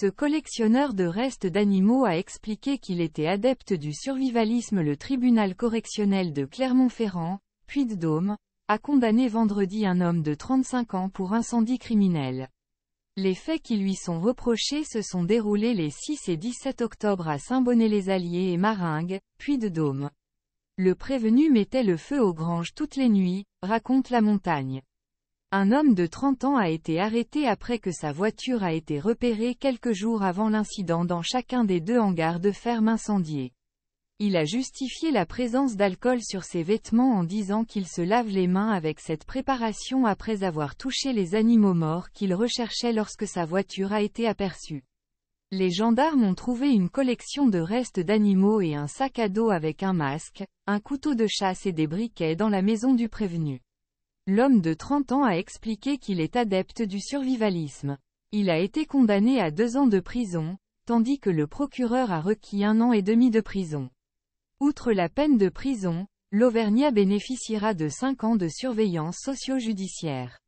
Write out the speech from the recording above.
Ce collectionneur de restes d'animaux a expliqué qu'il était adepte du survivalisme Le tribunal correctionnel de Clermont-Ferrand, Puy-de-Dôme, a condamné vendredi un homme de 35 ans pour incendie criminel. Les faits qui lui sont reprochés se sont déroulés les 6 et 17 octobre à Saint-Bonnet-les-Alliés et Maringues, Puy-de-Dôme. Le prévenu mettait le feu aux granges toutes les nuits, raconte la montagne. Un homme de 30 ans a été arrêté après que sa voiture a été repérée quelques jours avant l'incident dans chacun des deux hangars de ferme incendiés. Il a justifié la présence d'alcool sur ses vêtements en disant qu'il se lave les mains avec cette préparation après avoir touché les animaux morts qu'il recherchait lorsque sa voiture a été aperçue. Les gendarmes ont trouvé une collection de restes d'animaux et un sac à dos avec un masque, un couteau de chasse et des briquets dans la maison du prévenu. L'homme de 30 ans a expliqué qu'il est adepte du survivalisme. Il a été condamné à deux ans de prison, tandis que le procureur a requis un an et demi de prison. Outre la peine de prison, l'Auvergnat bénéficiera de cinq ans de surveillance socio-judiciaire.